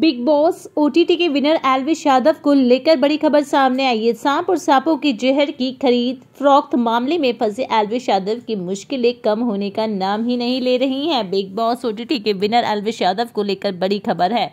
big Boss OTT के winner Elvish Yadav को लेकर बड़ी खबर सामने आई है सांप और सांपों की जहर की खरीद फरोख्त मामले में फंसे एलविश यादव की मुश्किलें कम होने का नाम ही नहीं ले रही हैं बिग बॉस ओटीटी के विनर एलविश यादव को लेकर बड़ी खबर है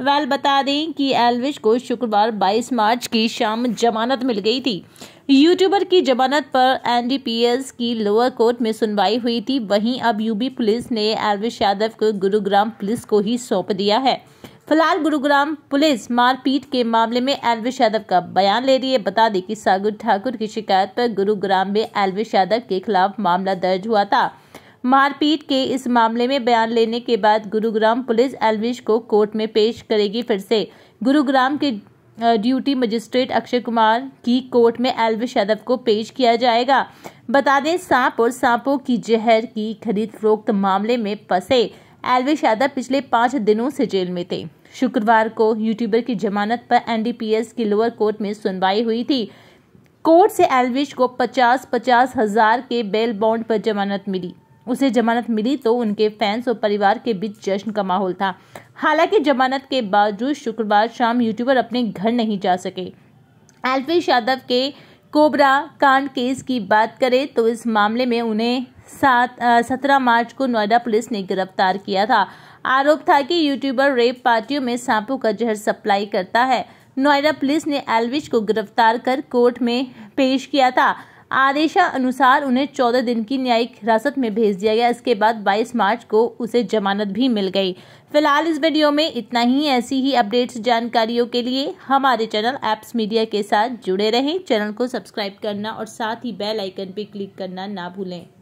वेल बता दें कि एलविश को शुक्रवार 22 मार्च की शाम जमानत मिल गई थी यूट्यूबर की जमानत पर एनडीपीएस की लोअर कोर्ट में सुनवाई हुई थी वहीं अब यूपी पुलिस ने एलविश यादव को गुरुग्राम पुलिस को ही सौंप दिया है फिलहाल गुरुग्राम पुलिस मारपीट के मामले में एलविश यादव का बयान ले रही है बता दें कि सागर ठाकुर की शिकायत पर गुरुग्राम में एलविश यादव के खिलाफ मामला दर्ज हुआ था मारपीट के इस मामले में बयान लेने के बाद गुरुग्राम पुलिस एलविश को कोर्ट में पेश करेगी फिर से गुरुग्राम के ड्यूटी मजिस्ट्रेट अक्षय कुमार की कोर्ट में एलविश यादव को पेश किया जाएगा बता दें सांप और सांपों की जहर की खरीद फरोख्त मामले में फंसे एलविश यादव पिछले पाँच दिनों से जेल में थे शुक्रवार को यूट्यूबर की जमानत पर एनडीपीएस की लोअर कोर्ट में सुनवाई हुई थी कोर्ट से एलविश को पचास पचास हजार के बेल बॉन्ड पर जमानत मिली उसे जमानत मिली तो उनके फैंस और परिवार के बीच जश्न का माहौल था हालांकि जमानत के बावजूद शुक्रवार शाम यूट्यूबर अपने घर नहीं जा सके एल्फिश यादव के कोबरा कांड केस की बात करें तो इस मामले में उन्हें सात सत्रह मार्च को नोएडा पुलिस ने गिरफ्तार किया था आरोप था कि यूट्यूबर रेप पार्टियों में सांपों का जहर सप्लाई करता है नोएडा पुलिस ने एलविश को गिरफ्तार कर कोर्ट में पेश किया था आदेशानुसार उन्हें चौदह दिन की न्यायिक हिरासत में भेज दिया गया इसके बाद बाईस मार्च को उसे जमानत भी मिल गई फिलहाल इस वीडियो में इतना ही ऐसी ही अपडेट्स जानकारियों के लिए हमारे चैनल एप्स मीडिया के साथ जुड़े रहें चैनल को सब्सक्राइब करना और साथ ही बेल आइकन पर क्लिक करना ना भूलें